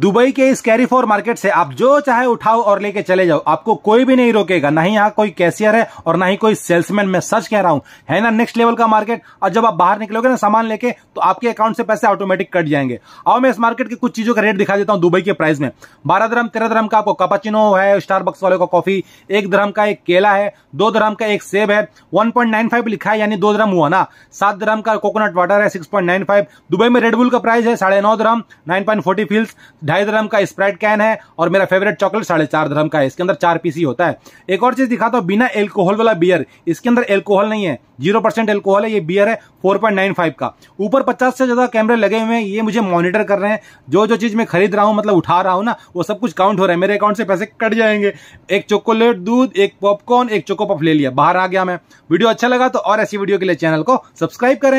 Dubai के इस carry for market से आप जो चाहे उठाओ और लेके चले जाओ आपको कोई भी नहीं रोकेगा ना ही यहाँ कोई कैशियर है और ना ही कोई सेल्समैन मैं सच कह रहा हूँ है ना नेक्स्ट लेवल का मार्केट और जब आप बाहर निकलोगे ना सामान लेके तो आपके अकाउंट से पैसे ऑटोमेटिक कट जाएंगे आओ मैं इस मार्केट के कुछ चीजों का रेट दिखा देता हूँ दुबई के प्राइस में बारह धर्म तेरह धर्म का आपको कपाचिनो है बक्स वाले का कॉफी एक धर्म का एक केला है दो धर्म का एक सेब है वन लिखा है यानी दो धर्म हुआ ना सात धर्म का कोकोनट वाटर है सिक्स दुबई में रेडबुल का प्राइस है साढ़े नौ धर्म नाइन पॉइंट ढाई धर्म का स्प्राइट कैन है और मेरा फेवरेट चॉकलेट साढ़े चार धर्म का है इसके अंदर चार पीसी होता है एक और चीज दिखाता हूँ बिना एल्कोहल वाला बियर इसके अंदर एल्कोहल नहीं है जीरो परसेंट एल्कोहल है ये बियर है फोर पॉइंट नाइन फाइव का ऊपर पचास से ज्यादा कैमरे लगे हुए हैं ये मुझे मॉनिटर कर रहे हैं जो जो चीज मैं खरीद रहा हूँ मतलब उठा रहा हूँ ना वो सब कुछ काउंट हो रहा है मेरे अकाउंट से पैसे कट जाएंगे एक चॉकलेट दूध एक पॉपकॉर्न एक पॉप ले लिया बाहर आ गया मैं वीडियो अच्छा लगा तो और ऐसी वीडियो के लिए चैनल को सब्सक्राइब करें